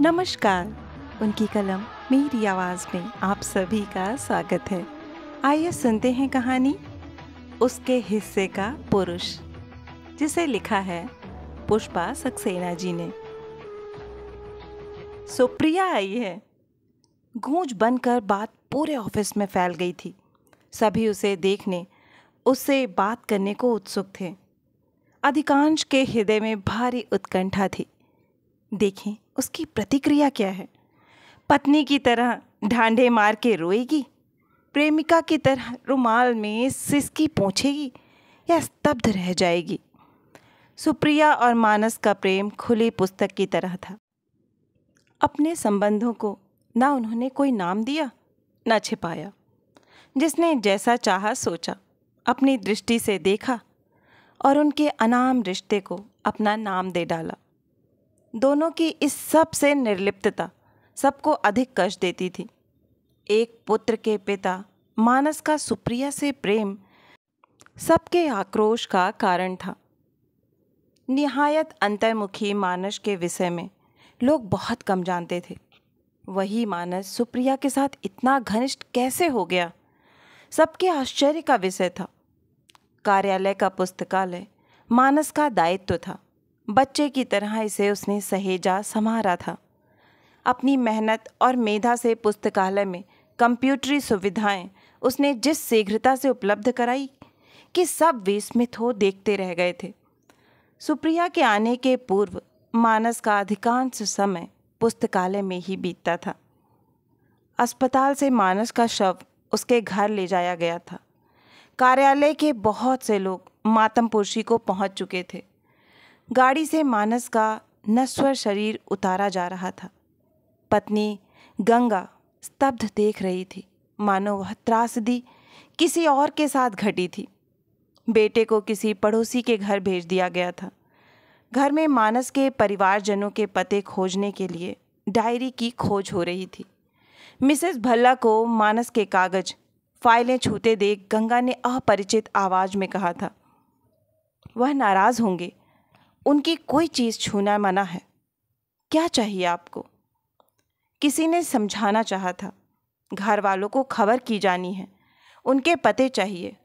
नमस्कार उनकी कलम मेरी आवाज़ में आप सभी का स्वागत है आइए सुनते हैं कहानी उसके हिस्से का पुरुष जिसे लिखा है पुष्पा सक्सेना जी ने सुप्रिया आई है गूंज बनकर बात पूरे ऑफिस में फैल गई थी सभी उसे देखने उससे बात करने को उत्सुक थे अधिकांश के हृदय में भारी उत्कंठा थी देखें उसकी प्रतिक्रिया क्या है पत्नी की तरह ढांढे मार के रोएगी प्रेमिका की तरह रुमाल में सिसकी पहुँचेगी या स्तब्ध रह जाएगी सुप्रिया और मानस का प्रेम खुली पुस्तक की तरह था अपने संबंधों को ना उन्होंने कोई नाम दिया ना छिपाया जिसने जैसा चाहा सोचा अपनी दृष्टि से देखा और उनके अनाम रिश्ते को अपना नाम दे डाला दोनों की इस सब से निर्लिप्तता सबको अधिक कष्ट देती थी एक पुत्र के पिता मानस का सुप्रिया से प्रेम सबके आक्रोश का कारण था निहायत अंतर्मुखी मानस के विषय में लोग बहुत कम जानते थे वही मानस सुप्रिया के साथ इतना घनिष्ठ कैसे हो गया सबके आश्चर्य का विषय था कार्यालय का पुस्तकालय मानस का दायित्व था बच्चे की तरह इसे उसने सहेजा संभारा था अपनी मेहनत और मेधा से पुस्तकालय में कंप्यूटरी सुविधाएं उसने जिस शीघ्रता से उपलब्ध कराई कि सब विस्मित हो देखते रह गए थे सुप्रिया के आने के पूर्व मानस का अधिकांश समय पुस्तकालय में ही बीतता था अस्पताल से मानस का शव उसके घर ले जाया गया था कार्यालय के बहुत से लोग मातमपुरशी को पहुंच चुके थे गाड़ी से मानस का नस्वर शरीर उतारा जा रहा था पत्नी गंगा स्तब्ध देख रही थी मानो वह त्रासदी किसी और के साथ घटी थी बेटे को किसी पड़ोसी के घर भेज दिया गया था घर में मानस के परिवारजनों के पते खोजने के लिए डायरी की खोज हो रही थी मिसेस भल्ला को मानस के कागज फाइलें छूते देख गंगा ने अपरिचित आवाज में कहा था वह नाराज होंगे उनकी कोई चीज़ छूना मना है क्या चाहिए आपको किसी ने समझाना चाहा था घर वालों को खबर की जानी है उनके पते चाहिए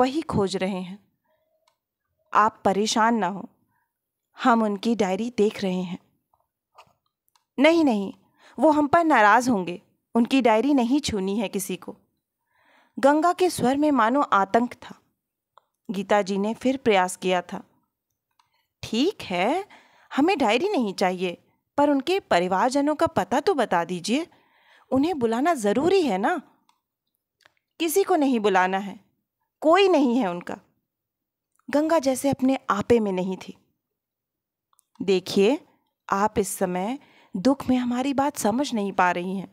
वही खोज रहे हैं आप परेशान ना हो हम उनकी डायरी देख रहे हैं नहीं नहीं वो हम पर नाराज़ होंगे उनकी डायरी नहीं छूनी है किसी को गंगा के स्वर में मानो आतंक था गीता जी ने फिर प्रयास किया था ठीक है हमें डायरी नहीं चाहिए पर उनके परिवारजनों का पता तो बता दीजिए उन्हें बुलाना ज़रूरी है ना किसी को नहीं बुलाना है कोई नहीं है उनका गंगा जैसे अपने आपे में नहीं थी देखिए आप इस समय दुख में हमारी बात समझ नहीं पा रही हैं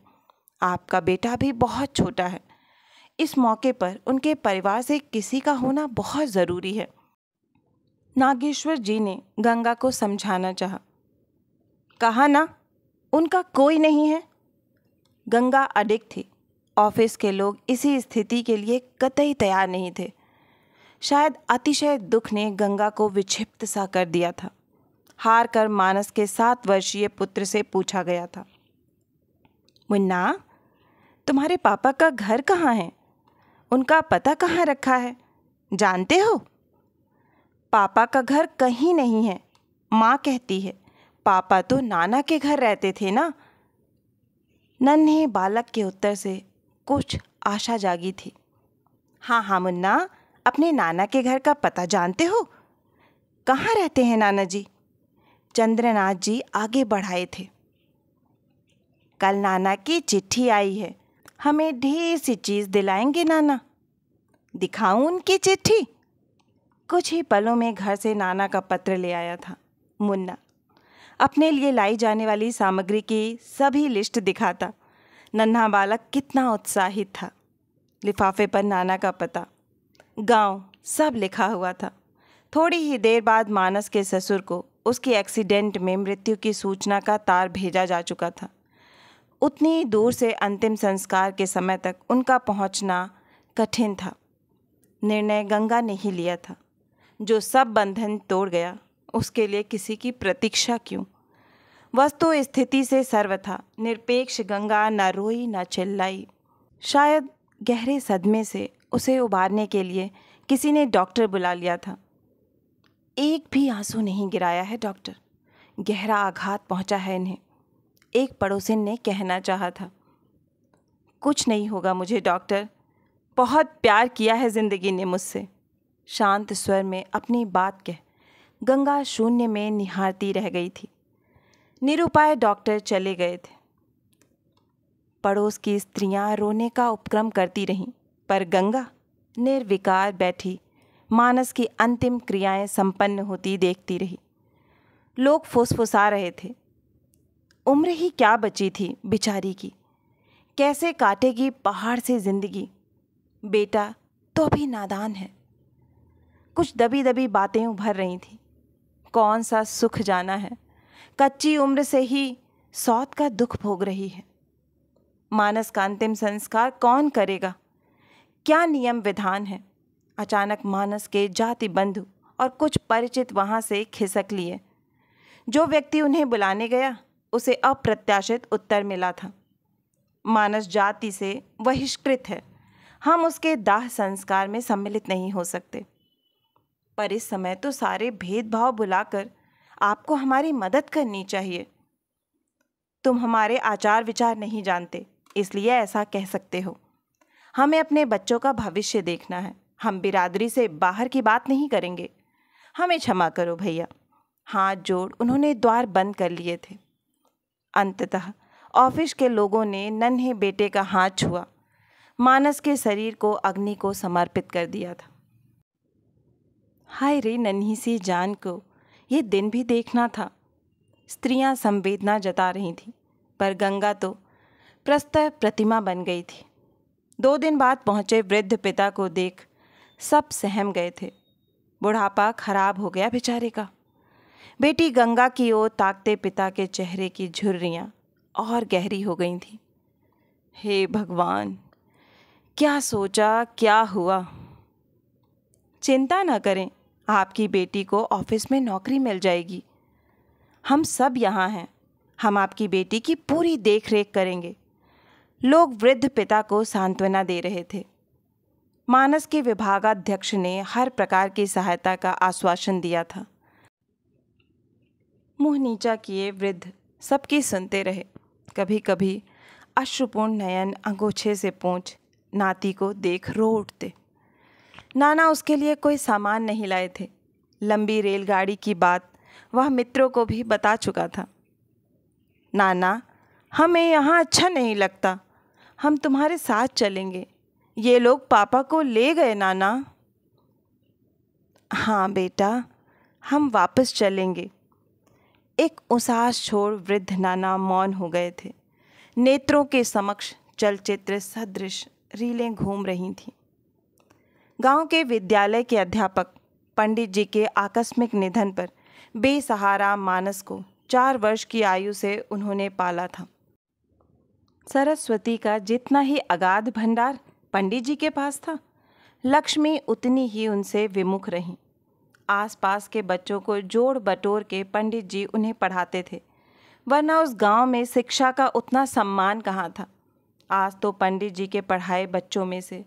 आपका बेटा भी बहुत छोटा है इस मौके पर उनके परिवार से किसी का होना बहुत ज़रूरी है नागेश्वर जी ने गंगा को समझाना चाहा कहा ना उनका कोई नहीं है गंगा अडिक थी ऑफिस के लोग इसी स्थिति के लिए कतई तैयार नहीं थे शायद अतिशय दुख ने गंगा को विक्षिप्त सा कर दिया था हार कर मानस के सात वर्षीय पुत्र से पूछा गया था मुन्ना तुम्हारे पापा का घर कहाँ है उनका पता कहाँ रखा है जानते हो पापा का घर कहीं नहीं है माँ कहती है पापा तो नाना के घर रहते थे ना नन्हे बालक के उत्तर से कुछ आशा जागी थी हाँ हाँ मुन्ना अपने नाना के घर का पता जानते हो कहाँ रहते हैं नाना जी चंद्रनाथ जी आगे बढ़ाए थे कल नाना की चिट्ठी आई है हमें ढेर सी चीज़ दिलाएंगे नाना दिखाऊं उनकी चिट्ठी कुछ ही पलों में घर से नाना का पत्र ले आया था मुन्ना अपने लिए लाई जाने वाली सामग्री की सभी लिस्ट दिखाता नन्हा बालक कितना उत्साहित था लिफाफे पर नाना का पता गांव सब लिखा हुआ था थोड़ी ही देर बाद मानस के ससुर को उसकी एक्सीडेंट में मृत्यु की सूचना का तार भेजा जा चुका था उतनी दूर से अंतिम संस्कार के समय तक उनका पहुंचना कठिन था निर्णय गंगा ने ही लिया था जो सब बंधन तोड़ गया उसके लिए किसी की प्रतीक्षा क्यों वस्तु स्थिति से सर्वथा निरपेक्ष गंगा न रोई न चिल्लाई शायद गहरे सदमे से उसे उबारने के लिए किसी ने डॉक्टर बुला लिया था एक भी आंसू नहीं गिराया है डॉक्टर गहरा आघात पहुंचा है इन्हें एक पड़ोसिन ने कहना चाहा था कुछ नहीं होगा मुझे डॉक्टर बहुत प्यार किया है ज़िंदगी ने मुझसे शांत स्वर में अपनी बात कह गंगा शून्य में निहारती रह गई थी निरुपाय डॉक्टर चले गए थे पड़ोस की स्त्रियां रोने का उपक्रम करती रहीं पर गंगा निर्विकार बैठी मानस की अंतिम क्रियाएं संपन्न होती देखती रही लोग फुसफुसा रहे थे उम्र ही क्या बची थी बिचारी की कैसे काटेगी पहाड़ से जिंदगी बेटा तो भी नादान है कुछ दबी दबी बातें उभर रही थी कौन सा सुख जाना है कच्ची उम्र से ही सौत का दुख भोग रही है मानस का अंतिम संस्कार कौन करेगा क्या नियम विधान है अचानक मानस के जाति बंधु और कुछ परिचित वहाँ से खिसक लिए जो व्यक्ति उन्हें बुलाने गया उसे अप्रत्याशित उत्तर मिला था मानस जाति से बहिष्कृत है हम उसके दाह संस्कार में सम्मिलित नहीं हो सकते पर इस समय तो सारे भेदभाव बुलाकर आपको हमारी मदद करनी चाहिए तुम हमारे आचार विचार नहीं जानते इसलिए ऐसा कह सकते हो हमें अपने बच्चों का भविष्य देखना है हम बिरादरी से बाहर की बात नहीं करेंगे हमें क्षमा करो भैया हाथ जोड़ उन्होंने द्वार बंद कर लिए थे अंततः ऑफिस के लोगों ने नन्हे बेटे का हाथ छुआ मानस के शरीर को अग्नि को समर्पित कर दिया था हाय रे नन्ही सी जान को ये दिन भी देखना था स्त्रियां संवेदना जता रही थीं पर गंगा तो प्रस्त प्रतिमा बन गई थी दो दिन बाद पहुंचे वृद्ध पिता को देख सब सहम गए थे बुढ़ापा खराब हो गया बेचारे का बेटी गंगा की ओर ताकते पिता के चेहरे की झुर्रियाँ और गहरी हो गई थीं हे भगवान क्या सोचा क्या हुआ चिंता ना करें आपकी बेटी को ऑफिस में नौकरी मिल जाएगी हम सब यहाँ हैं हम आपकी बेटी की पूरी देख रेख करेंगे लोग वृद्ध पिता को सांत्वना दे रहे थे मानस के विभागाध्यक्ष ने हर प्रकार की सहायता का आश्वासन दिया था मुँह नीचा किए वृद्ध सबकी सुनते रहे कभी कभी अश्रुपूर्ण नयन अंगोछे से पूछ नाती को देख रो उठते नाना उसके लिए कोई सामान नहीं लाए थे लंबी रेलगाड़ी की बात वह मित्रों को भी बता चुका था नाना हमें यहाँ अच्छा नहीं लगता हम तुम्हारे साथ चलेंगे ये लोग पापा को ले गए नाना हाँ बेटा हम वापस चलेंगे एक उसास छोड़ वृद्ध नाना मौन हो गए थे नेत्रों के समक्ष चलचित्र सदृश रीलें घूम रही थीं गांव के विद्यालय के अध्यापक पंडित जी के आकस्मिक निधन पर बेसहारा मानस को चार वर्ष की आयु से उन्होंने पाला था सरस्वती का जितना ही अगाध भंडार पंडित जी के पास था लक्ष्मी उतनी ही उनसे विमुख रहीं आसपास के बच्चों को जोड़ बटोर के पंडित जी उन्हें पढ़ाते थे वरना उस गांव में शिक्षा का उतना सम्मान कहाँ था आज तो पंडित जी के पढ़ाए बच्चों में से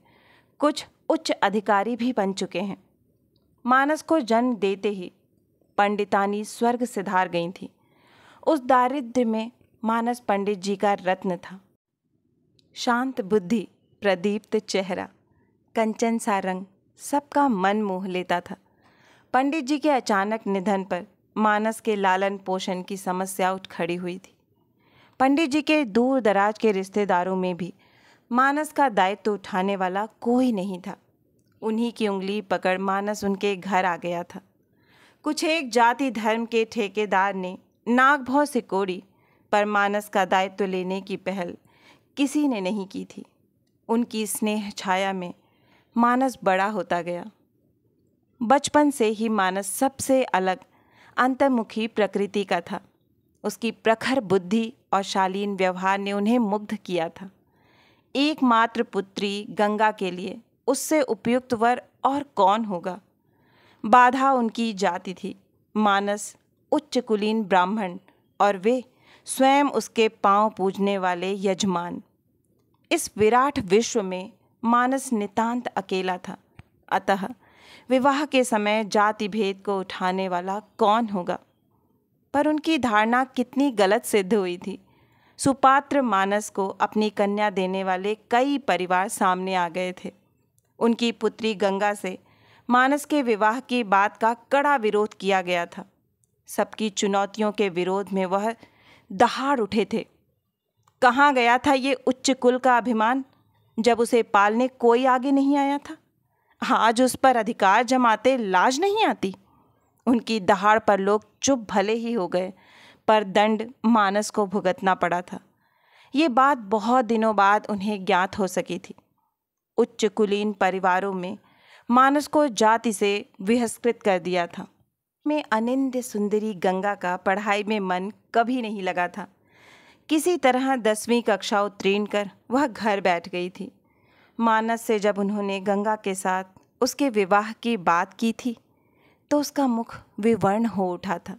कुछ उच्च अधिकारी भी बन चुके हैं मानस को जन्म देते ही पंडितानी स्वर्ग से धार गई थी उस दारिद्र्य में मानस पंडित जी का रत्न था शांत बुद्धि प्रदीप्त चेहरा कंचन सा रंग सबका मन मोह लेता था पंडित जी के अचानक निधन पर मानस के लालन पोषण की समस्या उठ खड़ी हुई थी पंडित जी के दूर दराज के रिश्तेदारों में भी मानस का दायित्व उठाने वाला कोई नहीं था उन्हीं की उंगली पकड़ मानस उनके घर आ गया था कुछ एक जाति धर्म के ठेकेदार ने नागभौ से कोड़ी पर मानस का दायित्व लेने की पहल किसी ने नहीं की थी उनकी स्नेह छाया में मानस बड़ा होता गया बचपन से ही मानस सबसे अलग अंतर्मुखी प्रकृति का था उसकी प्रखर बुद्धि और शालीन व्यवहार ने उन्हें मुग्ध किया था एकमात्र पुत्री गंगा के लिए उससे उपयुक्त वर और कौन होगा बाधा उनकी जाति थी मानस उच्च कुलीन ब्राह्मण और वे स्वयं उसके पांव पूजने वाले यजमान इस विराट विश्व में मानस नितांत अकेला था अतः विवाह के समय जाति भेद को उठाने वाला कौन होगा पर उनकी धारणा कितनी गलत सिद्ध हुई थी सुपात्र मानस को अपनी कन्या देने वाले कई परिवार सामने आ गए थे उनकी पुत्री गंगा से मानस के विवाह की बात का कड़ा विरोध किया गया था सबकी चुनौतियों के विरोध में वह दहाड़ उठे थे कहाँ गया था ये उच्च कुल का अभिमान जब उसे पालने कोई आगे नहीं आया था आज उस पर अधिकार जमाते लाज नहीं आती उनकी दहाड़ पर लोग चुप भले ही हो गए पर दंड मानस को भुगतना पड़ा था ये बात बहुत दिनों बाद उन्हें ज्ञात हो सकी थी उच्च कुलीन परिवारों में मानस को जाति से विहस्कृत कर दिया था में अनिंद सुंदरी गंगा का पढ़ाई में मन कभी नहीं लगा था किसी तरह दसवीं कक्षा उत्तीर्ण कर वह घर बैठ गई थी मानस से जब उन्होंने गंगा के साथ उसके विवाह की बात की थी तो उसका मुख विवर्ण हो उठा था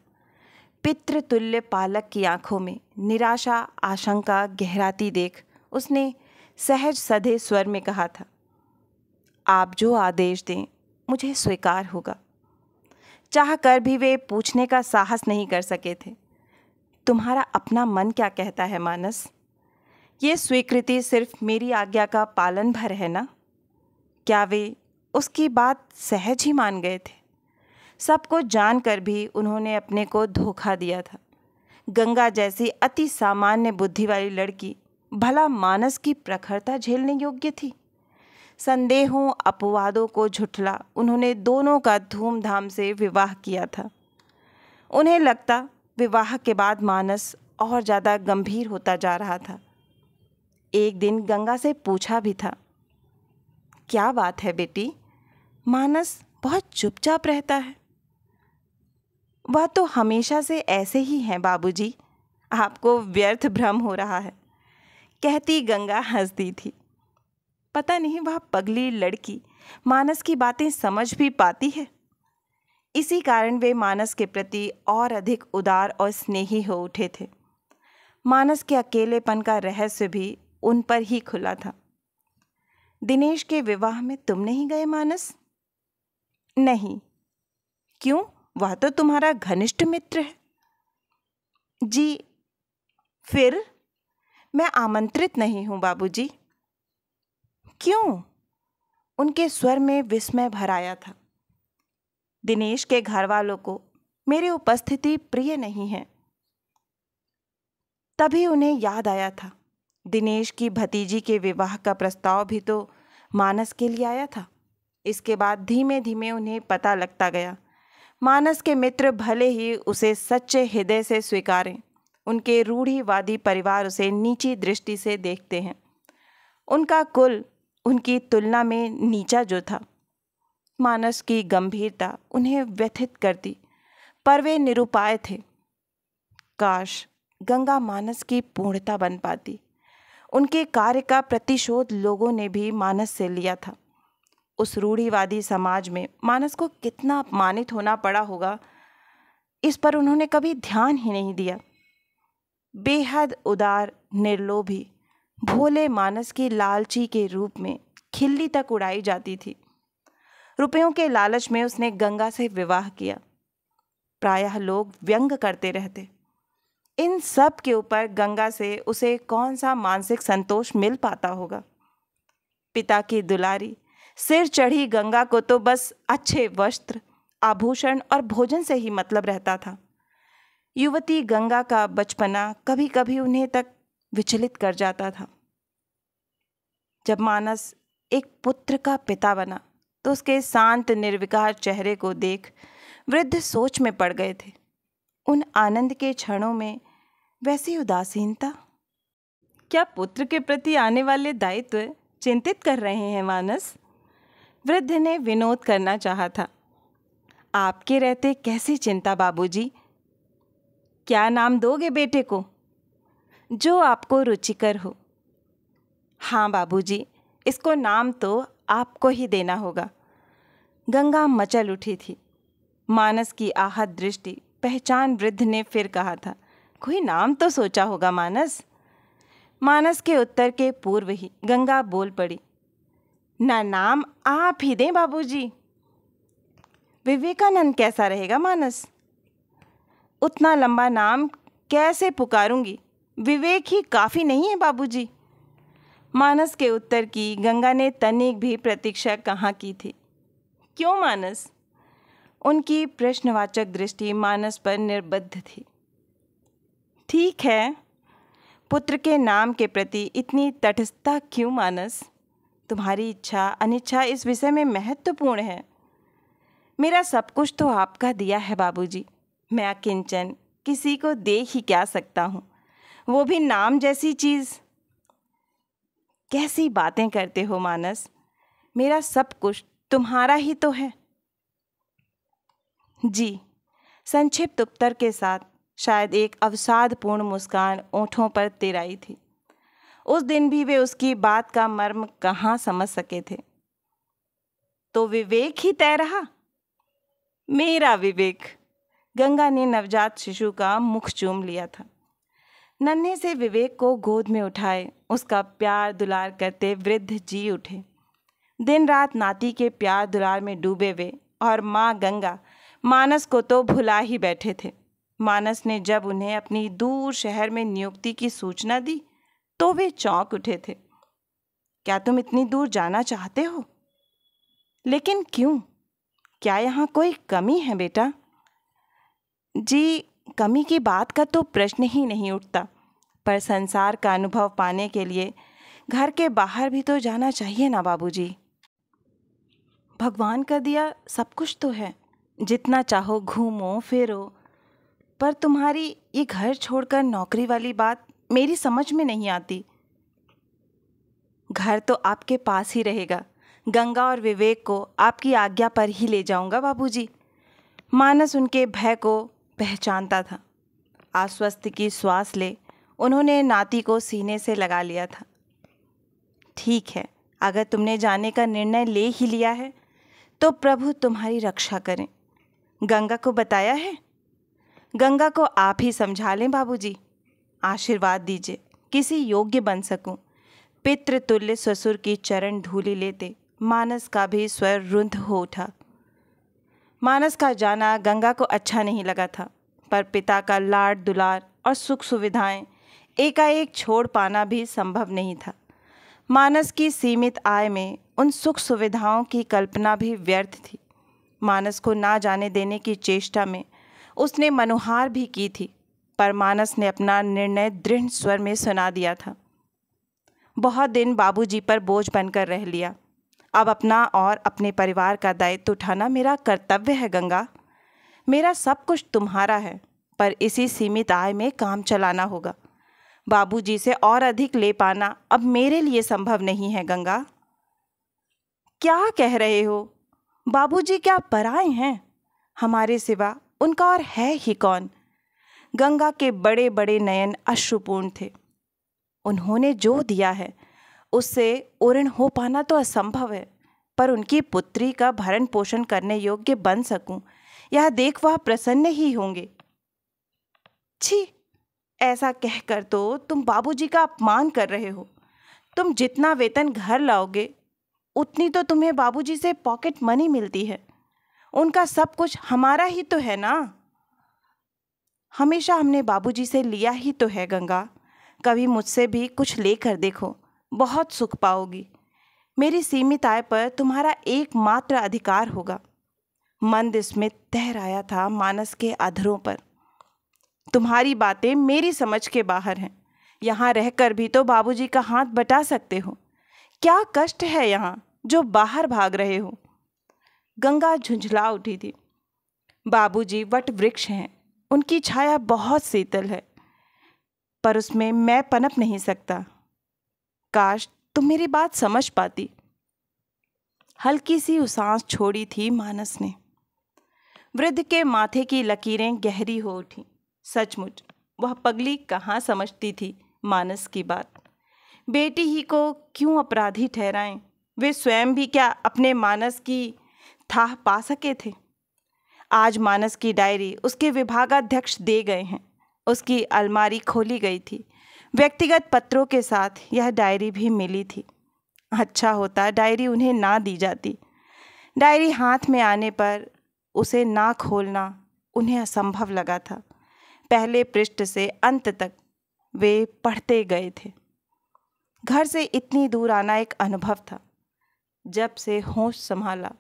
पितृतुल्य पालक की आंखों में निराशा आशंका गहराती देख उसने सहज सधे स्वर में कहा था आप जो आदेश दें मुझे स्वीकार होगा चाह कर भी वे पूछने का साहस नहीं कर सके थे तुम्हारा अपना मन क्या कहता है मानस ये स्वीकृति सिर्फ मेरी आज्ञा का पालन भर है ना क्या वे उसकी बात सहज ही मान गए थे सब कुछ जानकर भी उन्होंने अपने को धोखा दिया था गंगा जैसी अति सामान्य बुद्धि वाली लड़की भला मानस की प्रखरता झेलने योग्य थी संदेहों अपवादों को झुठला उन्होंने दोनों का धूमधाम से विवाह किया था उन्हें लगता विवाह के बाद मानस और ज़्यादा गंभीर होता जा रहा था एक दिन गंगा से पूछा भी था क्या बात है बेटी मानस बहुत चुपचाप रहता है वह तो हमेशा से ऐसे ही हैं बाबूजी। आपको व्यर्थ भ्रम हो रहा है कहती गंगा हंसती थी पता नहीं वह पगली लड़की मानस की बातें समझ भी पाती है इसी कारण वे मानस के प्रति और अधिक उदार और स्नेही हो उठे थे मानस के अकेलेपन का रहस्य भी उन पर ही खुला था दिनेश के विवाह में तुम नहीं गए मानस नहीं क्यों वह तो तुम्हारा घनिष्ठ मित्र है जी फिर मैं आमंत्रित नहीं हूं बाबूजी क्यों उनके स्वर में विस्मय भराया था दिनेश के घर वालों को मेरी उपस्थिति प्रिय नहीं है तभी उन्हें याद आया था दिनेश की भतीजी के विवाह का प्रस्ताव भी तो मानस के लिए आया था इसके बाद धीमे धीमे उन्हें पता लगता गया मानस के मित्र भले ही उसे सच्चे हृदय से स्वीकारें उनके रूढ़ीवादी परिवार उसे नीची दृष्टि से देखते हैं उनका कुल उनकी तुलना में नीचा जो था मानस की गंभीरता उन्हें व्यथित करती पर वे निरुपाय थे काश गंगा मानस की पूर्णता बन पाती उनके कार्य का प्रतिशोध लोगों ने भी मानस से लिया था उस रूढ़ीवादी समाज में मानस को कितना अपमानित होना पड़ा होगा इस पर उन्होंने कभी ध्यान ही नहीं दिया बेहद उदार निर्लोभी भोले मानस की लालची के रूप में खिल्ली तक उड़ाई जाती थी रुपयों के लालच में उसने गंगा से विवाह किया प्रायः लोग व्यंग करते रहते इन सब के ऊपर गंगा से उसे कौन सा मानसिक संतोष मिल पाता होगा पिता की दुलारी सिर चढ़ी गंगा को तो बस अच्छे वस्त्र आभूषण और भोजन से ही मतलब रहता था युवती गंगा का बचपना कभी कभी उन्हें तक विचलित कर जाता था जब मानस एक पुत्र का पिता बना तो उसके शांत निर्विकार चेहरे को देख वृद्ध सोच में पड़ गए थे उन आनंद के क्षणों में वैसी उदासीनता क्या पुत्र के प्रति आने वाले दायित्व चिंतित कर रहे हैं मानस वृद्ध ने विनोद करना चाहा था आपके रहते कैसी चिंता बाबूजी? क्या नाम दोगे बेटे को जो आपको रुचिकर हो हाँ बाबूजी, इसको नाम तो आपको ही देना होगा गंगा मचल उठी थी मानस की आहत दृष्टि पहचान वृद्ध ने फिर कहा था कोई नाम तो सोचा होगा मानस मानस के उत्तर के पूर्व ही गंगा बोल पड़ी ना नाम आप ही दें बाबूजी। विवेकानंद कैसा रहेगा मानस उतना लंबा नाम कैसे पुकारूंगी विवेक ही काफ़ी नहीं है बाबूजी। मानस के उत्तर की गंगा ने तनिक भी प्रतीक्षा कहाँ की थी क्यों मानस उनकी प्रश्नवाचक दृष्टि मानस पर निर्बद्ध थी ठीक है पुत्र के नाम के प्रति इतनी तटस्थता क्यों मानस तुम्हारी इच्छा अनिच्छा इस विषय में महत्वपूर्ण है मेरा सब कुछ तो आपका दिया है बाबूजी। मैं अकिंचन किसी को दे ही क्या सकता हूँ वो भी नाम जैसी चीज़ कैसी बातें करते हो मानस मेरा सब कुछ तुम्हारा ही तो है जी संक्षिप्त उत्तर के साथ शायद एक अवसादपूर्ण मुस्कान ओठों पर तिराई थी उस दिन भी वे उसकी बात का मर्म कहाँ समझ सके थे तो विवेक ही तय रहा मेरा विवेक गंगा ने नवजात शिशु का मुख चूम लिया था नन्हे से विवेक को गोद में उठाए उसका प्यार दुलार करते वृद्ध जी उठे दिन रात नाती के प्यार दुलार में डूबे हुए और माँ गंगा मानस को तो भुला ही बैठे थे मानस ने जब उन्हें अपनी दूर शहर में नियुक्ति की सूचना दी तो वे चौंक उठे थे क्या तुम इतनी दूर जाना चाहते हो लेकिन क्यों क्या यहाँ कोई कमी है बेटा जी कमी की बात का तो प्रश्न ही नहीं उठता पर संसार का अनुभव पाने के लिए घर के बाहर भी तो जाना चाहिए ना बाबूजी। भगवान का दिया सब कुछ तो है जितना चाहो घूमो फिरो पर तुम्हारी ये घर छोड़कर नौकरी वाली बात मेरी समझ में नहीं आती घर तो आपके पास ही रहेगा गंगा और विवेक को आपकी आज्ञा पर ही ले जाऊंगा बाबूजी। मानस उनके भय को पहचानता था आश्वस्त की श्वास ले उन्होंने नाती को सीने से लगा लिया था ठीक है अगर तुमने जाने का निर्णय ले ही लिया है तो प्रभु तुम्हारी रक्षा करें गंगा को बताया है गंगा को आप ही समझा लें बाबूजी। आशीर्वाद दीजिए किसी योग्य बन सकूं पितृतुल्य ससुर की चरण धूली लेते मानस का भी स्वर रुंध हो उठा मानस का जाना गंगा को अच्छा नहीं लगा था पर पिता का लाड दुलार और सुख सुविधाएं एकाएक छोड़ पाना भी संभव नहीं था मानस की सीमित आय में उन सुख सुविधाओं की कल्पना भी व्यर्थ थी मानस को ना जाने देने की चेष्टा में उसने मनुहार भी की थी परमानस ने अपना निर्णय दृढ़ स्वर में सुना दिया था बहुत दिन बाबूजी पर बोझ बनकर रह लिया अब अपना और अपने परिवार का दायित्व उठाना मेरा कर्तव्य है गंगा मेरा सब कुछ तुम्हारा है पर इसी सीमित आय में काम चलाना होगा बाबूजी से और अधिक ले पाना अब मेरे लिए संभव नहीं है गंगा क्या कह रहे हो बाबूजी क्या पराए हैं हमारे सिवा उनका और है ही कौन गंगा के बड़े बड़े नयन अश्रुपूर्ण थे उन्होंने जो दिया है उससे उर्ण हो पाना तो असंभव है पर उनकी पुत्री का भरण पोषण करने योग्य बन सकूं यह देख वह प्रसन्न ही होंगे छी ऐसा कहकर तो तुम बाबूजी का अपमान कर रहे हो तुम जितना वेतन घर लाओगे उतनी तो तुम्हें बाबूजी से पॉकेट मनी मिलती है उनका सब कुछ हमारा ही तो है ना हमेशा हमने बाबूजी से लिया ही तो है गंगा कभी मुझसे भी कुछ लेकर देखो बहुत सुख पाओगी मेरी सीमित आय पर तुम्हारा एकमात्र अधिकार होगा मंद तहर तहराया था मानस के अधरों पर तुम्हारी बातें मेरी समझ के बाहर हैं यहाँ रहकर भी तो बाबूजी का हाथ बटा सकते हो क्या कष्ट है यहाँ जो बाहर भाग रहे हो गंगा झुंझला उठी थी बाबूजी वट वृक्ष हैं उनकी छाया बहुत शीतल है पर उसमें मैं पनप नहीं सकता काश तुम मेरी बात समझ पाती हल्की सी उसांस छोड़ी थी मानस ने वृद्ध के माथे की लकीरें गहरी हो उठी सचमुच वह पगली कहाँ समझती थी मानस की बात बेटी ही को क्यों अपराधी ठहराएं वे स्वयं भी क्या अपने मानस की था पा सके थे आज मानस की डायरी उसके विभागाध्यक्ष दे गए हैं उसकी अलमारी खोली गई थी व्यक्तिगत पत्रों के साथ यह डायरी भी मिली थी अच्छा होता डायरी उन्हें ना दी जाती डायरी हाथ में आने पर उसे ना खोलना उन्हें असंभव लगा था पहले पृष्ठ से अंत तक वे पढ़ते गए थे घर से इतनी दूर आना एक अनुभव था जब से होश संभाला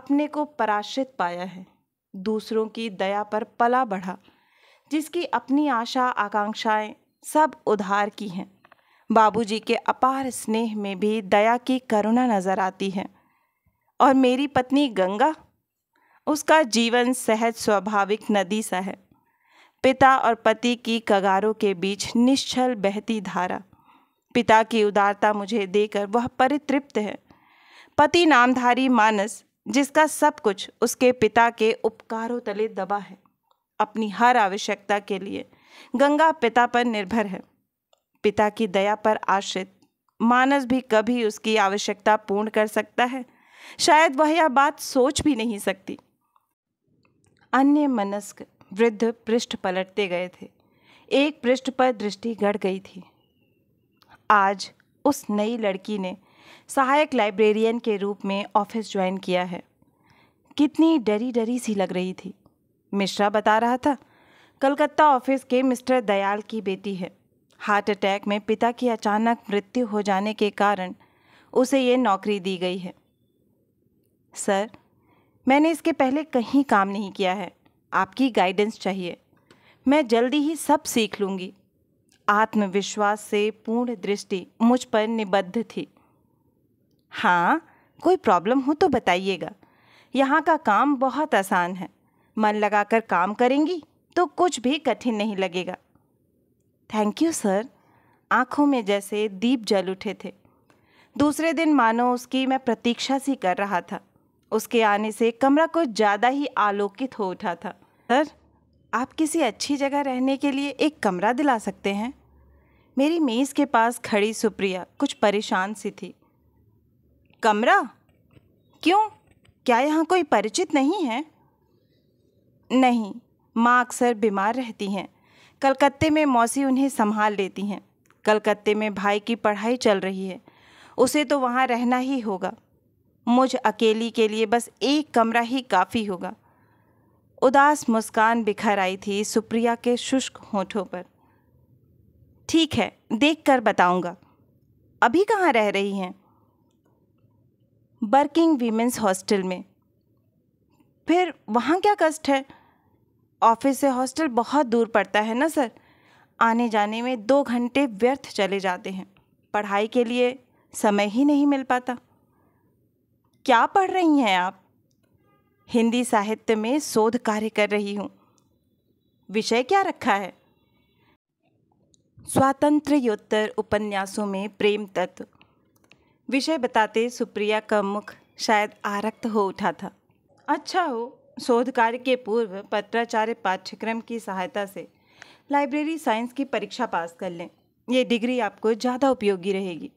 अपने को पराश्रित पाया है दूसरों की दया पर पला बढ़ा जिसकी अपनी आशा आकांक्षाएं सब उधार की हैं बाबूजी के अपार स्नेह में भी दया की करुणा नज़र आती है और मेरी पत्नी गंगा उसका जीवन सहज स्वाभाविक नदी सा है पिता और पति की कगारों के बीच निश्चल बहती धारा पिता की उदारता मुझे देकर वह परितृप्त है पति नामधारी मानस जिसका सब कुछ उसके पिता के उपकारों तले दबा है अपनी हर आवश्यकता के लिए गंगा पिता पर निर्भर है पिता की दया पर आश्रित मानस भी कभी उसकी आवश्यकता पूर्ण कर सकता है शायद वह यह बात सोच भी नहीं सकती अन्य मनस्क वृद्ध पृष्ठ पलटते गए थे एक पृष्ठ पर दृष्टि गढ़ गई थी आज उस नई लड़की ने सहायक लाइब्रेरियन के रूप में ऑफिस ज्वाइन किया है कितनी डरी डरी सी लग रही थी मिश्रा बता रहा था कलकत्ता ऑफिस के मिस्टर दयाल की बेटी है हार्ट अटैक में पिता की अचानक मृत्यु हो जाने के कारण उसे ये नौकरी दी गई है सर मैंने इसके पहले कहीं काम नहीं किया है आपकी गाइडेंस चाहिए मैं जल्दी ही सब सीख लूँगी आत्मविश्वास से पूर्ण दृष्टि मुझ पर निबद्ध थी हाँ कोई प्रॉब्लम हो तो बताइएगा यहाँ का काम बहुत आसान है मन लगाकर काम करेंगी तो कुछ भी कठिन नहीं लगेगा थैंक यू सर आंखों में जैसे दीप जल उठे थे दूसरे दिन मानो उसकी मैं प्रतीक्षा सी कर रहा था उसके आने से कमरा कुछ ज़्यादा ही आलोकित हो उठा था सर आप किसी अच्छी जगह रहने के लिए एक कमरा दिला सकते हैं मेरी मेज़ के पास खड़ी सुप्रिया कुछ परेशान सी थी कमरा क्यों क्या यहाँ कोई परिचित नहीं है नहीं माँ अक्सर बीमार रहती हैं कलकत्ते में मौसी उन्हें संभाल लेती हैं कलकत्ते में भाई की पढ़ाई चल रही है उसे तो वहाँ रहना ही होगा मुझ अकेली के लिए बस एक कमरा ही काफ़ी होगा उदास मुस्कान बिखर आई थी सुप्रिया के शुष्क होठों पर ठीक है देख कर बताऊँगा अभी कहाँ रह रही हैं वर्किंग वीमेंस हॉस्टल में फिर वहाँ क्या कष्ट है ऑफिस से हॉस्टल बहुत दूर पड़ता है ना सर आने जाने में दो घंटे व्यर्थ चले जाते हैं पढ़ाई के लिए समय ही नहीं मिल पाता क्या पढ़ रही हैं आप हिंदी साहित्य में शोध कार्य कर रही हूँ विषय क्या रखा है स्वातंत्र्योत्तर उपन्यासों में प्रेम तत्व विषय बताते सुप्रिया का मुख शायद आरक्त हो उठा था अच्छा हो शोध कार्य के पूर्व पत्राचार्य पाठ्यक्रम की सहायता से लाइब्रेरी साइंस की परीक्षा पास कर लें ये डिग्री आपको ज़्यादा उपयोगी रहेगी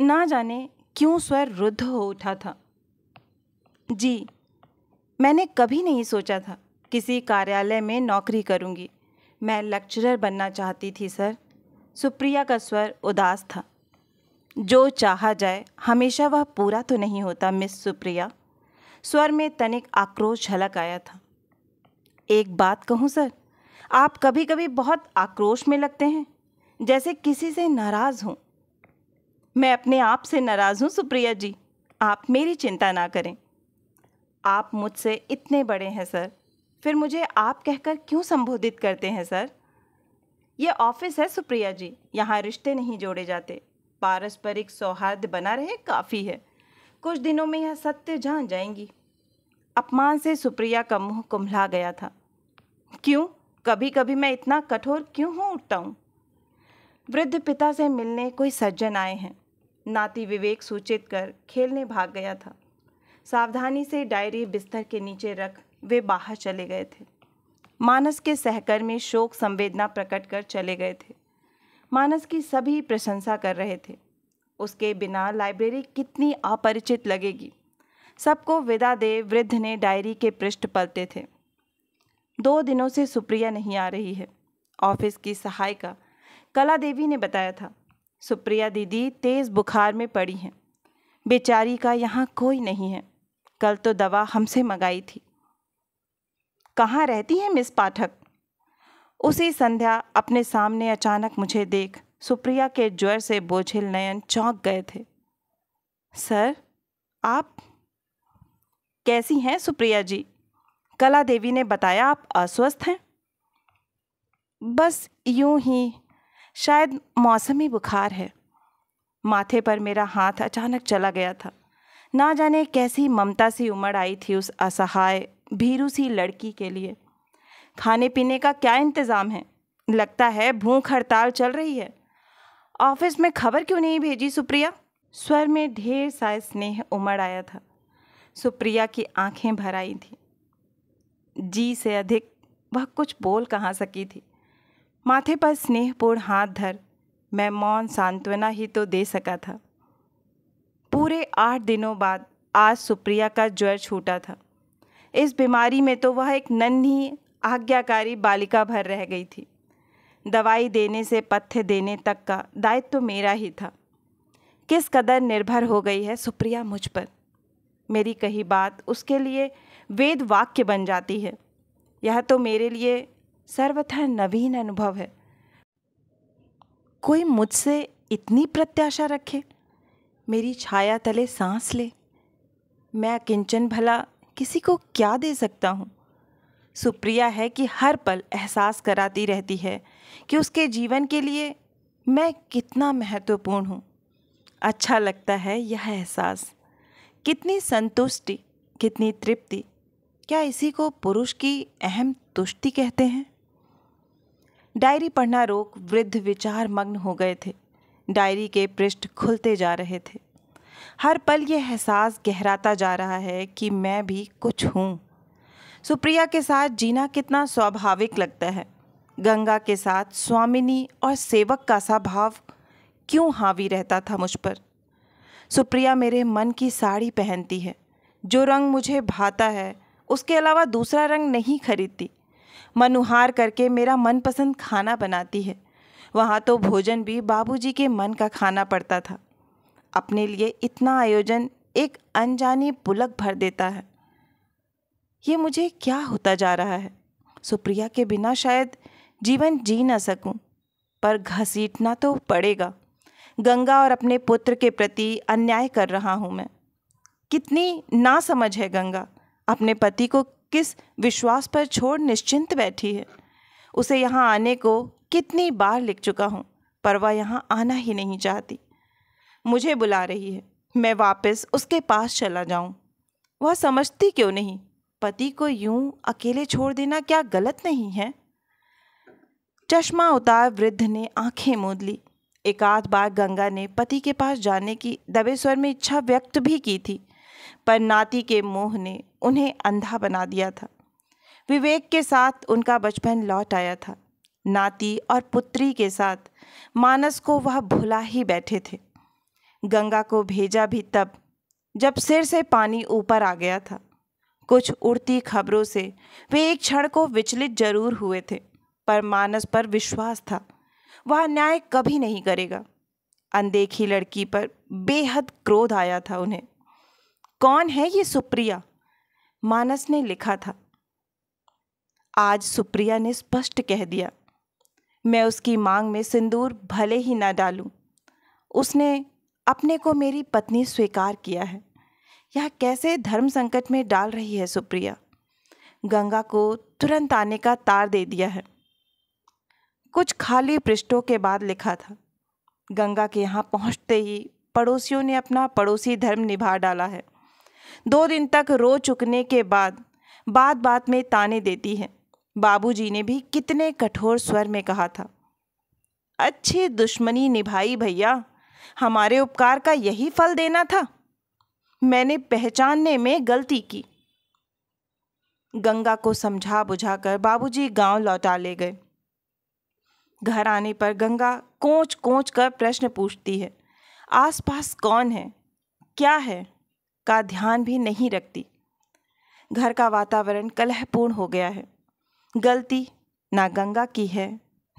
ना जाने क्यों स्वर रुद्ध हो उठा था जी मैंने कभी नहीं सोचा था किसी कार्यालय में नौकरी करूंगी मैं लेक्चरर बनना चाहती थी सर सुप्रिया का स्वर उदास था जो चाहा जाए हमेशा वह पूरा तो नहीं होता मिस सुप्रिया स्वर में तनिक आक्रोश झलक आया था एक बात कहूँ सर आप कभी कभी बहुत आक्रोश में लगते हैं जैसे किसी से नाराज़ हूँ मैं अपने आप से नाराज़ हूँ सुप्रिया जी आप मेरी चिंता ना करें आप मुझसे इतने बड़े हैं सर फिर मुझे आप कहकर क्यों संबोधित करते हैं सर यह ऑफिस है सुप्रिया जी यहाँ रिश्ते नहीं जोड़े जाते पारस्परिक सौहार्द बना रहे काफ़ी है कुछ दिनों में यह सत्य जान जाएंगी अपमान से सुप्रिया का मुंह कुंभला गया था क्यों कभी कभी मैं इतना कठोर क्यों हो उठता हूँ वृद्ध पिता से मिलने कोई सज्जन आए हैं नाती विवेक सूचित कर खेलने भाग गया था सावधानी से डायरी बिस्तर के नीचे रख वे बाहर चले गए थे मानस के सहकर्मी शोक संवेदना प्रकट कर चले गए थे मानस की सभी प्रशंसा कर रहे थे उसके बिना लाइब्रेरी कितनी अपरिचित लगेगी सबको विदा दे वृद्ध ने डायरी के पृष्ठ पलते थे दो दिनों से सुप्रिया नहीं आ रही है ऑफिस की सहायिका कला देवी ने बताया था सुप्रिया दीदी तेज़ बुखार में पड़ी हैं बेचारी का यहाँ कोई नहीं है कल तो दवा हमसे मंगाई थी कहाँ रहती हैं मिस पाठक उसी संध्या अपने सामने अचानक मुझे देख सुप्रिया के ज्वर से बोझिल नयन चौंक गए थे सर आप कैसी हैं सुप्रिया जी कला देवी ने बताया आप अस्वस्थ हैं बस यूं ही शायद मौसमी बुखार है माथे पर मेरा हाथ अचानक चला गया था ना जाने कैसी ममता सी उमड़ आई थी उस असहाय भीरू सी लड़की के लिए खाने पीने का क्या इंतज़ाम है लगता है भूख हड़ताल चल रही है ऑफिस में खबर क्यों नहीं भेजी सुप्रिया स्वर में ढेर सा स्नेह उमड़ आया था सुप्रिया की आंखें भर आई थीं जी से अधिक वह कुछ बोल कहाँ सकी थी माथे पर स्नेहपूर्ण हाथ धर मैं मौन सांत्वना ही तो दे सका था पूरे आठ दिनों बाद आज सुप्रिया का ज्वर छूटा था इस बीमारी में तो वह एक नन्ही आज्ञाकारी बालिका भर रह गई थी दवाई देने से पथ्य देने तक का दायित्व तो मेरा ही था किस कदर निर्भर हो गई है सुप्रिया मुझ पर मेरी कही बात उसके लिए वेद वाक्य बन जाती है यह तो मेरे लिए सर्वथा नवीन अनुभव है कोई मुझसे इतनी प्रत्याशा रखे मेरी छाया तले सांस ले मैं किंचन भला किसी को क्या दे सकता हूँ सुप्रिया है कि हर पल एहसास कराती रहती है कि उसके जीवन के लिए मैं कितना महत्वपूर्ण हूँ अच्छा लगता है यह एहसास कितनी संतुष्टि कितनी तृप्ति क्या इसी को पुरुष की अहम तुष्टि कहते हैं डायरी पढ़ना रोक वृद्ध विचार मग्न हो गए थे डायरी के पृष्ठ खुलते जा रहे थे हर पल यह एहसास गहराता जा रहा है कि मैं भी कुछ हूँ सुप्रिया के साथ जीना कितना स्वाभाविक लगता है गंगा के साथ स्वामिनी और सेवक का सा भाव क्यों हावी रहता था मुझ पर सुप्रिया मेरे मन की साड़ी पहनती है जो रंग मुझे भाता है उसके अलावा दूसरा रंग नहीं खरीदती मनुहार करके मेरा मनपसंद खाना बनाती है वहाँ तो भोजन भी बाबूजी के मन का खाना पड़ता था अपने लिए इतना आयोजन एक अनजानी पुलक भर देता है ये मुझे क्या होता जा रहा है सुप्रिया के बिना शायद जीवन जी ना सकूं पर घसीटना तो पड़ेगा गंगा और अपने पुत्र के प्रति अन्याय कर रहा हूं मैं कितनी ना समझ है गंगा अपने पति को किस विश्वास पर छोड़ निश्चिंत बैठी है उसे यहाँ आने को कितनी बार लिख चुका हूँ पर वह यहाँ आना ही नहीं चाहती मुझे बुला रही है मैं वापस उसके पास चला जाऊँ वह समझती क्यों नहीं पति को यूं अकेले छोड़ देना क्या गलत नहीं है चश्मा उतार वृद्ध ने आंखें मूंद ली एक आध बार गंगा ने पति के पास जाने की दबे स्वर में इच्छा व्यक्त भी की थी पर नाती के मोह ने उन्हें अंधा बना दिया था विवेक के साथ उनका बचपन लौट आया था नाती और पुत्री के साथ मानस को वह भुला ही बैठे थे गंगा को भेजा भी तब जब सिर से पानी ऊपर आ गया था कुछ उड़ती खबरों से वे एक क्षण को विचलित जरूर हुए थे पर मानस पर विश्वास था वह न्याय कभी नहीं करेगा अनदेखी लड़की पर बेहद क्रोध आया था उन्हें कौन है ये सुप्रिया मानस ने लिखा था आज सुप्रिया ने स्पष्ट कह दिया मैं उसकी मांग में सिंदूर भले ही ना डालूं उसने अपने को मेरी पत्नी स्वीकार किया है यह कैसे धर्म संकट में डाल रही है सुप्रिया गंगा को तुरंत आने का तार दे दिया है कुछ खाली पृष्ठों के बाद लिखा था गंगा के यहाँ पहुँचते ही पड़ोसियों ने अपना पड़ोसी धर्म निभा डाला है दो दिन तक रो चुकने के बाद बात बात में ताने देती है बाबूजी ने भी कितने कठोर स्वर में कहा था अच्छी दुश्मनी निभाई भैया हमारे उपकार का यही फल देना था मैंने पहचानने में गलती की गंगा को समझा बुझाकर बाबूजी गांव लौटा ले गए घर आने पर गंगा कोच कोच कर प्रश्न पूछती है आसपास कौन है क्या है का ध्यान भी नहीं रखती घर का वातावरण कलहपूर्ण हो गया है गलती ना गंगा की है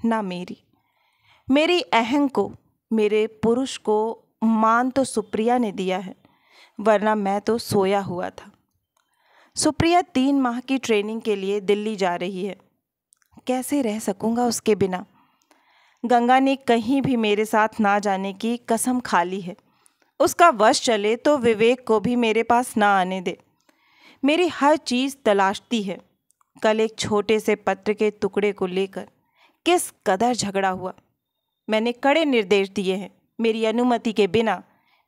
ना मेरी मेरी अहम को मेरे पुरुष को मान तो सुप्रिया ने दिया है वरना मैं तो सोया हुआ था सुप्रिया तीन माह की ट्रेनिंग के लिए दिल्ली जा रही है कैसे रह सकूँगा उसके बिना गंगा ने कहीं भी मेरे साथ ना जाने की कसम खा ली है उसका वश चले तो विवेक को भी मेरे पास ना आने दे मेरी हर चीज़ तलाशती है कल एक छोटे से पत्र के टुकड़े को लेकर किस कदर झगड़ा हुआ मैंने कड़े निर्देश दिए हैं मेरी अनुमति के बिना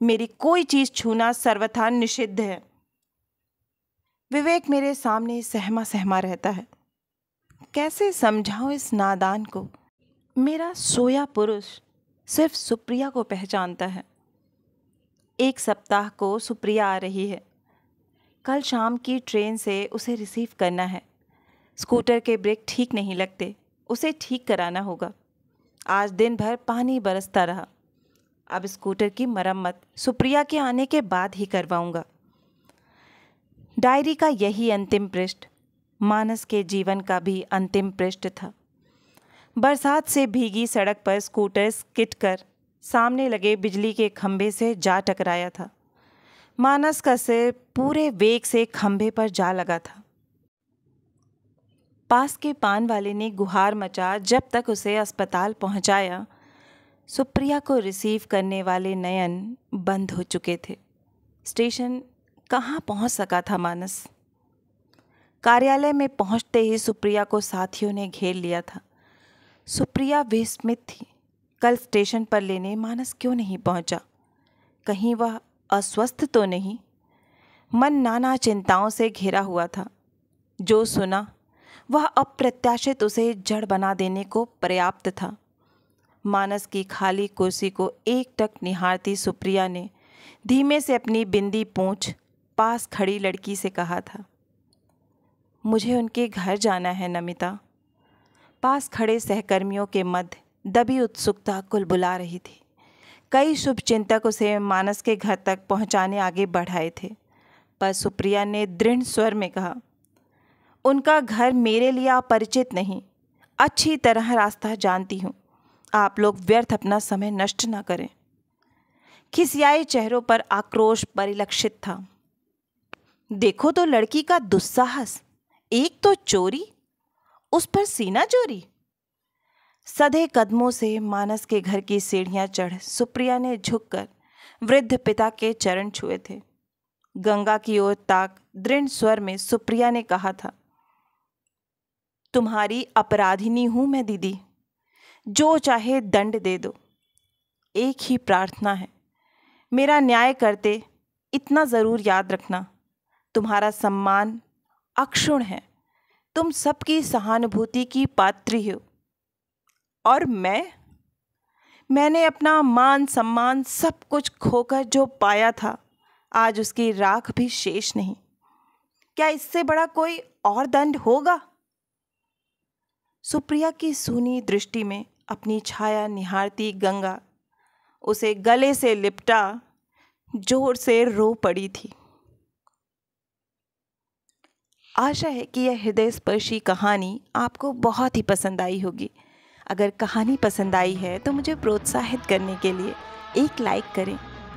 मेरी कोई चीज़ छूना सर्वथा निषिद्ध है विवेक मेरे सामने सहमा सहमा रहता है कैसे समझाऊं इस नादान को मेरा सोया पुरुष सिर्फ सुप्रिया को पहचानता है एक सप्ताह को सुप्रिया आ रही है कल शाम की ट्रेन से उसे रिसीव करना है स्कूटर के ब्रेक ठीक नहीं लगते उसे ठीक कराना होगा आज दिन भर पानी बरसता रहा अब स्कूटर की मरम्मत सुप्रिया के आने के बाद ही करवाऊंगा डायरी का यही अंतिम पृष्ठ मानस के जीवन का भी अंतिम पृष्ठ था बरसात से भीगी सड़क पर स्कूटर स्किट कर सामने लगे बिजली के खंभे से जा टकराया था मानस का सिर पूरे वेग से खंभे पर जा लगा था पास के पान वाले ने गुहार मचा जब तक उसे अस्पताल पहुंचाया सुप्रिया को रिसीव करने वाले नयन बंद हो चुके थे स्टेशन कहाँ पहुँच सका था मानस कार्यालय में पहुँचते ही सुप्रिया को साथियों ने घेर लिया था सुप्रिया विस्मित थी कल स्टेशन पर लेने मानस क्यों नहीं पहुँचा कहीं वह अस्वस्थ तो नहीं मन नाना चिंताओं से घिरा हुआ था जो सुना वह अप्रत्याशित उसे जड़ बना देने को पर्याप्त था मानस की खाली कुर्सी को एक टक निहारती सुप्रिया ने धीमे से अपनी बिंदी पूंछ पास खड़ी लड़की से कहा था मुझे उनके घर जाना है नमिता पास खड़े सहकर्मियों के मध्य दबी उत्सुकता कुल बुला रही थी कई शुभचिंतक उसे मानस के घर तक पहुंचाने आगे बढ़ाए थे पर सुप्रिया ने दृढ़ स्वर में कहा उनका घर मेरे लिए अपरिचित नहीं अच्छी तरह रास्ता जानती हूँ आप लोग व्यर्थ अपना समय नष्ट ना करें खिसियाए चेहरों पर आक्रोश परिलक्षित था देखो तो लड़की का दुस्साहस एक तो चोरी उस पर सीना चोरी सधे कदमों से मानस के घर की सीढ़ियां चढ़ सुप्रिया ने झुककर वृद्ध पिता के चरण छुए थे गंगा की ओर ताक दृढ़ स्वर में सुप्रिया ने कहा था तुम्हारी अपराधिनी हूं मैं दीदी जो चाहे दंड दे दो एक ही प्रार्थना है मेरा न्याय करते इतना ज़रूर याद रखना तुम्हारा सम्मान अक्षुण है तुम सबकी सहानुभूति की पात्री हो और मैं मैंने अपना मान सम्मान सब कुछ खोकर जो पाया था आज उसकी राख भी शेष नहीं क्या इससे बड़ा कोई और दंड होगा सुप्रिया की सूनी दृष्टि में अपनी छाया निहारती गंगा उसे गले से लिपटा जोर से रो पड़ी थी आशा है कि यह हृदय स्पर्शी कहानी आपको बहुत ही पसंद आई होगी अगर कहानी पसंद आई है तो मुझे प्रोत्साहित करने के लिए एक लाइक करें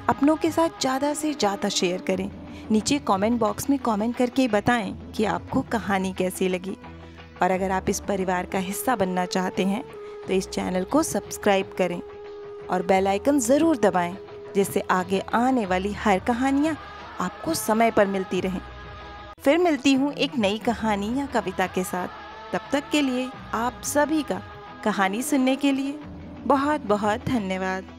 अपनों के साथ ज़्यादा से ज़्यादा शेयर करें नीचे कमेंट बॉक्स में कमेंट करके बताएं कि आपको कहानी कैसी लगी और अगर आप इस परिवार का हिस्सा बनना चाहते हैं तो इस चैनल को सब्सक्राइब करें और बेल आइकन ज़रूर दबाएं जिससे आगे आने वाली हर कहानियाँ आपको समय पर मिलती रहें फिर मिलती हूँ एक नई कहानी या कविता के साथ तब तक के लिए आप सभी का कहानी सुनने के लिए बहुत बहुत धन्यवाद